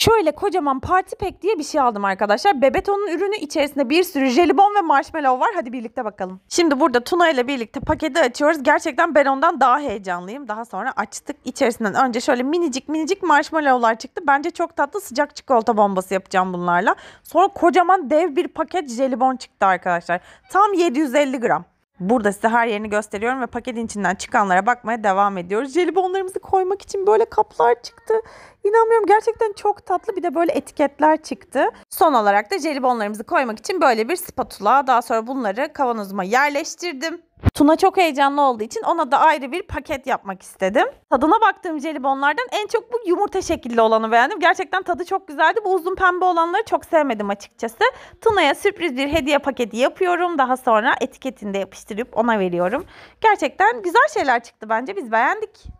Şöyle kocaman parti pek diye bir şey aldım arkadaşlar. Bebeto'nun ürünü içerisinde bir sürü jelibon ve marshmallow var. Hadi birlikte bakalım. Şimdi burada Tuna ile birlikte paketi açıyoruz. Gerçekten ben ondan daha heyecanlıyım. Daha sonra açtık. içerisinden. önce şöyle minicik minicik marshmallowlar çıktı. Bence çok tatlı sıcak çikolata bombası yapacağım bunlarla. Sonra kocaman dev bir paket jelibon çıktı arkadaşlar. Tam 750 gram. Burada size her yerini gösteriyorum ve paketin içinden çıkanlara bakmaya devam ediyoruz. Jelibonlarımızı koymak için böyle kaplar çıktı. İnanmıyorum gerçekten çok tatlı bir de böyle etiketler çıktı. Son olarak da jelibonlarımızı koymak için böyle bir spatula daha sonra bunları kavanozuma yerleştirdim. Tuna çok heyecanlı olduğu için ona da ayrı bir paket yapmak istedim. Tadına baktığım jelibonlardan en çok bu yumurta şekilli olanı beğendim. Gerçekten tadı çok güzeldi. Bu uzun pembe olanları çok sevmedim açıkçası. Tuna'ya sürpriz bir hediye paketi yapıyorum. Daha sonra etiketini de yapıştırıp ona veriyorum. Gerçekten güzel şeyler çıktı bence. Biz beğendik.